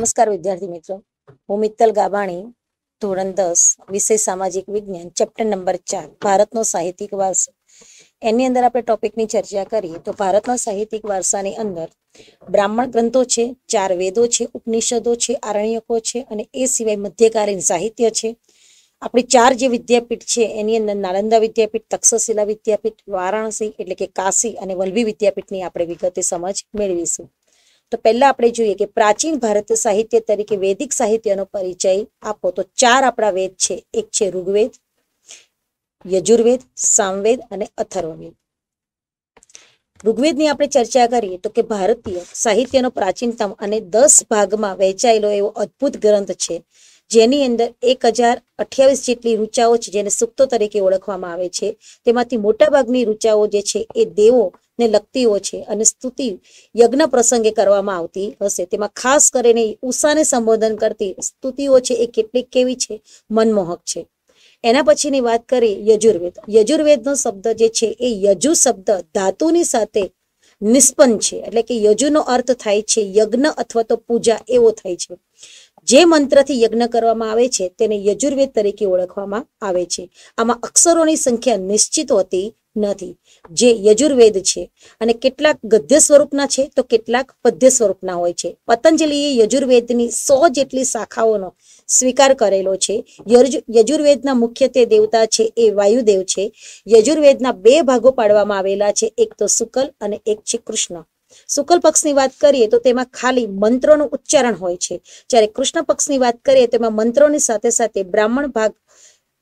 નમસ્કાર વિદ્યાર્થી મિત્રો હું મિત્તલ ગાબાણી ધોરણ દસ વિષય સામાજિક વિજ્ઞાન ચેપ્ટર નંબર ચાર ભારતનો સાહિત્યિક વારસો એની અંદર આપણે ટોપિકની ચર્ચા કરીએ તો ભારતના સાહિત્યિક વારસાની અંદર બ્રાહ્મણ ગ્રંથો છે ચાર વેદો છે ઉપનિષદો છે આરણ્યકો છે અને એ સિવાય મધ્યકાલીન સાહિત્ય છે આપણી ચાર જે વિદ્યાપીઠ છે એની અંદર નાલંદા વિદ્યાપીઠ તક્ષશિલા વિદ્યાપીઠ વારાણસી એટલે કે કાશી અને વલ્લભી વિદ્યાપીઠની આપણે વિગતે સમજ મેળવીશું તો પહેલા આપણે જોઈએ કે પ્રાચીન ભારતીય સાહિત્ય તરીકે વૈદિક સાહિત્યનો પરિચય આપો તો ચાર આપણા વેદ છે એક છે ઋગ્વેદ યજુર્વેદ સામવેદ અને અથર્વવેદ ઋગ્વેદની આપણે ચર્ચા કરીએ તો કે ભારતીય સાહિત્યનો પ્રાચીનતમ અને દસ ભાગમાં વહેંચાયેલો એવો અદ્ભુત ગ્રંથ છે જેની અંદર એક હજાર અઠ્યાવીસ જેટલી રૂચાઓ છે જેને સુક્તો તરીકે ઓળખવામાં આવે છે તેમાંથી મોટાભાગની રૂચાઓ જે છે એ દેવો ને લગતીઓ છે અને સ્તુતિ યજ્ઞ પ્રસંગે કરવામાં આવતી હશે તેમાં ખાસ કરીને ઉષાને સંબોધન કરતી સ્તુતિઓ છે એ કેટલીક કેવી છે મનમોહક છે એના પછીની વાત કરી યજુર્વેદ યજુર્વેદનો શબ્દ જે છે એ યજુ શબ્દ ધાતુની સાથે નિષ્પન્ન છે એટલે કે યજુનો અર્થ થાય છે યજ્ઞ અથવા તો પૂજા એવો થાય છે જે મંત્રથી યજ્ઞ કરવામાં આવે છે તેને યજુર્વેદ તરીકે ઓળખવામાં આવે છે આમાં અક્ષરોની સંખ્યા નિશ્ચિત હોતી નથી જે યજુર્વેદ છે અને કેટલાક ગદ્ય સ્વરૂપના છે તો કેટલાક પદ્ય સ્વરૂપના હોય છે પતંજલિએ યજુર્વેદની સો જેટલી શાખાઓનો સ્વીકાર કરેલો છે યજુર્વેદના મુખ્ય તે દેવતા છે એ વાયુદેવ છે યજુર્વેદના બે ભાગો પાડવામાં આવેલા છે એક તો શુકલ અને એક છે કૃષ્ણ શુક્લ પક્ષની વાત કરીએ તો તેમાં ખાલી મંત્રોનું ઉચ્ચારણ હોય છે જ્યારે કૃષ્ણ પક્ષની વાત કરીએ તો મંત્રોની સાથે સાથે બ્રાહ્મણ ભાગ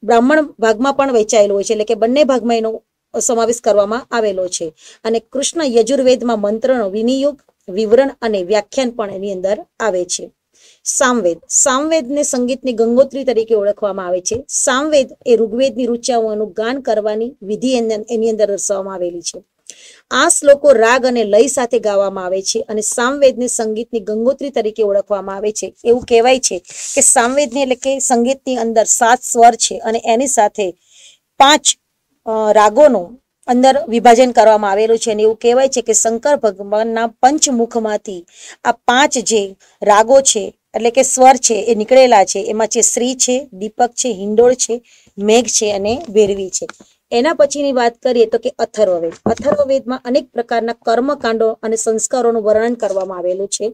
બ્રાહ્મણ ભાગમાં પણ વહેંચાયેલો હોય છે એટલે કે બંને ભાગમાં એનો સમાવેશ કરવામાં આવેલો છે અને કૃષ્ણ યજુર્વેદમાં મંત્રનો વિનિયોગ વિવરણ અને વ્યાખ્યાન પણ એની અંદર આવે છે સામવેદ સામવેદને સંગીતની ગંગોત્રી તરીકે ઓળખવામાં આવે છે સામવેદ એ ઋગ્વેદની ઋચાઓનું ગાન કરવાની વિધિ એની અંદર દર્શાવવામાં આવેલી છે આ શ્લોકો રાગ અને લય સાથે ગાવામાં આવે છે અને સામવેદને સંગીતની ગંગોત્રી તરીકે ઓળખવામાં આવે છે એવું કહેવાય છે કે સામવેદની એટલે કે સંગીતની અંદર સાત સ્વર છે અને એની સાથે પાંચ રાગોનો અંદર વિભાજન કરવામાં આવેલું છે અને એવું કહેવાય છે કે શંકર ભગવાનના પંચમુખમાંથી આ પાંચ જે રાગો છે એટલે કે સ્વર છે એ નીકળેલા છે એમાં છે શ્રી છે દીપક છે હિંડોળ છે મેઘ છે અને વેરવી છે એના પછીની વાત કરીએ તો કે અથર્વવેદ અથર્વવેદમાં અનેક પ્રકારના કર્મકાંડો અને સંસ્કારોનું વર્ણન કરવામાં આવેલું છે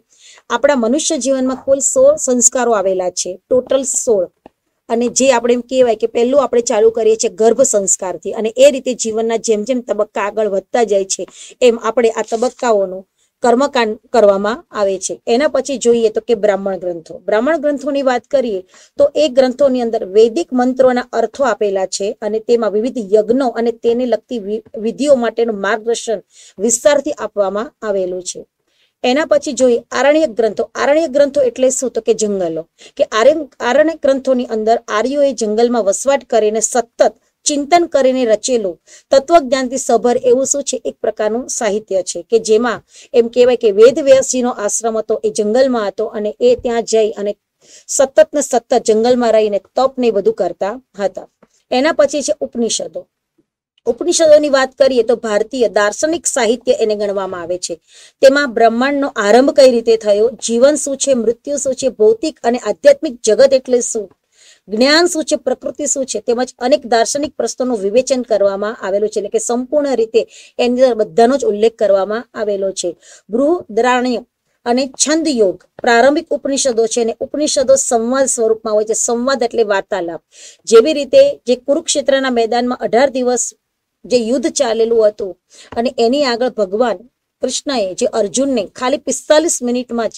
આપણા મનુષ્ય જીવનમાં કુલ સોળ સંસ્કારો આવેલા છે ટોટલ સોળ અને જે આપણે એમ કહેવાય કે પહેલું આપણે ચાલુ કરીએ છીએ ગર્ભ સંસ્કારથી અને એ રીતે જીવનના જેમ જેમ તબક્કા આગળ વધતા જાય છે એમ આપણે આ તબક્કાઓનું કર્મકાંડ કરવામાં આવે છે એના પછી જોઈએ તો કે બ્રાહ્મણ ગ્રંથો બ્રાહ્મણ ગ્રંથોની વાત કરીએ તો એ ગ્રંથોની અંદર વૈદિક મંત્રોના અર્થો આપેલા છે અને તેમાં વિવિધ યજ્ઞો અને તેને લગતી વિધિઓ માટેનું માર્ગદર્શન વિસ્તારથી આપવામાં આવેલું છે એના પછી જોઈએ આરણ્ય ગ્રંથો આરણ્ય ગ્રંથો એટલે શું તો કે જંગલો કે આરણ્ય ગ્રંથોની અંદર આર્યોએ જંગલમાં વસવાટ કરીને સતત ચિંતન કરીને રચેલું તત્વજ્ઞાનથી સભર એવું શું છે એક પ્રકારનું સાહિત્ય છે કે જેમાં એમ કહેવાય કે વેદ વ્યાસીનો આશ્રમ હતો એ જંગલમાં હતો અને એ ત્યાં જઈ અને સતત ને સતત જંગલમાં રહીને તપ ને બધું કરતા હતા એના પછી છે ઉપનિષદો ઉપનિષદોની વાત કરીએ તો ભારતીય દાર્શનિક સાહિત્ય એને ગણવામાં આવે છે તેમાં બ્રહ્માંડનો આરંભ કઈ રીતે થયો જીવન શું છે મૃત્યુ શું છે ભૌતિક અને આધ્યાત્મિક જગત એટલે શું જ્ઞાન શું છે પ્રકૃતિ શું છે તેમજ અનેક દાર્શનિક પ્રશ્નોનું વિવેચન કરવામાં આવેલું છે એટલે કે સંપૂર્ણ રીતે એની અંદર બધાનો જ ઉલ્લેખ કરવામાં આવેલો છે બૃહદારણ્ય અને છંદ યોગ પ્રારંભિક ઉપનિષદો છે અને ઉપનિષદો સંવાદ સ્વરૂપમાં હોય છે સંવાદ એટલે વાર્તાલાપ જેવી રીતે જે કુરુક્ષેત્રના મેદાનમાં અઢાર દિવસ જે યુદ્ધ ચાલેલું હતું અને એની આગળ ભગવાન કૃષ્ણએ જે અર્જુનને ખાલી પિસ્તાલીસ મિનિટમાં જ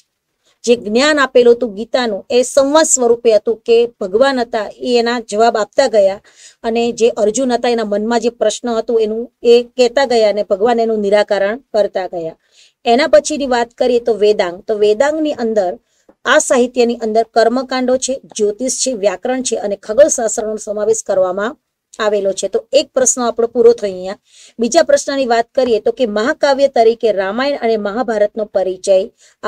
જે જ્ઞાન આપેલું હતું ગીતાનું એ સંવાદ સ્વરૂપે હતું કે ભગવાન હતા એ એના જવાબ આપતા ગયા અને જે અર્જુન હતા એના મનમાં જે પ્રશ્ન હતું એનું એ કહેતા ગયા અને ભગવાન એનું નિરાકરણ કરતા ગયા એના પછીની વાત કરીએ તો વેદાંગ તો વેદાંગની અંદર આ સાહિત્યની અંદર કર્મકાંડો છે જ્યોતિષ છે વ્યાકરણ છે અને ખગોળશાસ્ત્રનો સમાવેશ કરવામાં આવેલો છે તો એક પ્રશ્ન આપણો પૂરો થયો અહીંયા બીજા પ્રશ્નની વાત કરીએ તો કે મહાકાવ્ય તરીકે રામાયણ અને મહાભારતનો પરિચય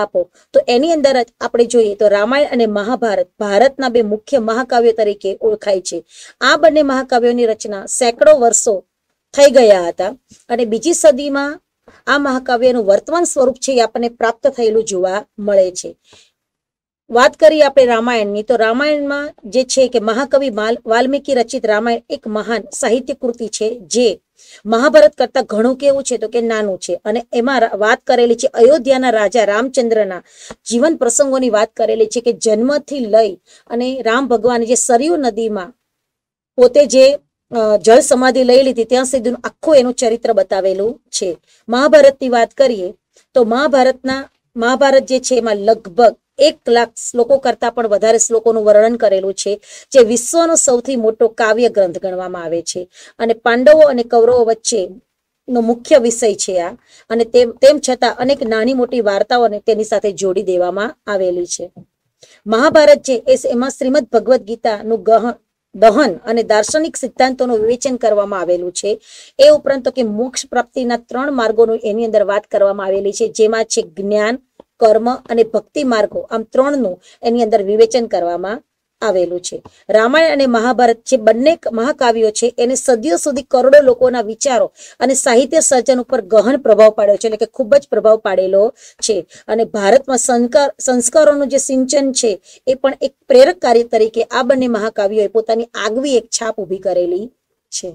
આપો તો એની અંદર આપણે જોઈએ તો રામાયણ અને મહાભારત ભારતના બે મુખ્ય મહાકાવ્ય તરીકે ઓળખાય છે આ બંને મહાકાવ્યોની રચના સેંકડો વર્ષો થઈ ગયા હતા અને બીજી સદીમાં આ મહાકાવ્યનું વર્તમાન સ્વરૂપ છે એ આપણને પ્રાપ્ત થયેલું જોવા મળે છે વાત કરીએ આપણે રામાયણની તો રામાયણમાં જે છે કે મહાકવિ માલ વાલ્મીકી રચિત રામાયણ એક મહાન સાહિત્ય કૃતિ છે જે મહાભારત કરતા ઘણું કેવું છે તો કે નાનું છે અને એમાં વાત કરેલી છે અયોધ્યાના રાજા રામચંદ્રના જીવન પ્રસંગોની વાત કરેલી છે કે જન્મથી લઈ અને રામ ભગવાન જે સરયુ નદીમાં પોતે જે જળ સમાધિ લઈ લીધી ત્યાં સુધીનું આખું એનું ચરિત્ર બતાવેલું છે મહાભારતની વાત કરીએ તો મહાભારતના મહાભારત જે છે એમાં લગભગ એક લાખ શ્લોકો કરતાં પણ વધારે શ્લોકોનું વર્ણન કરેલું છે જે વિશ્વનો સૌથી મોટો કાવ્ય ગ્રંથ ગણવામાં આવે છે અને પાંડવો અને કૌરવો વચ્ચે નો મુખ્ય વિષય છે આ અને તેમ તેમ છતાં અનેક નાની મોટી વાર્તાઓને તેની સાથે જોડી દેવામાં આવેલી છે મહાભારત છે એ એમાં શ્રીમદ ભગવદ્ ગીતાનું ગહન દહન અને દાર્શનિક સિદ્ધાંતોનું વિવેચન કરવામાં આવેલું છે એ ઉપરાંત કે મોક્ષ પ્રાપ્તિના ત્રણ માર્ગોનું એની અંદર વાત કરવામાં આવેલી છે જેમાં છે જ્ઞાન કર્મ અને ભક્તિ માર્ગો આમ ત્રણનું એની અંદર વિવેચન કરવામાં આવેલું છે રામાયણ અને મહાભારત જે બંને મહાકાવ્યો છે એને સદીઓ સુધી કરોડો લોકોના વિચારો અને સાહિત્ય સર્જન ઉપર ગહન પ્રભાવ પાડ્યો છે એટલે કે ખૂબ જ પ્રભાવ પાડેલો છે અને ભારતમાં સંસ્કાર સંસ્કારોનું જે સિંચન છે એ પણ એક પ્રેરક કાર્ય તરીકે આ બંને મહાકાવ્યોએ પોતાની આગવી એક છાપ ઊભી કરેલી છે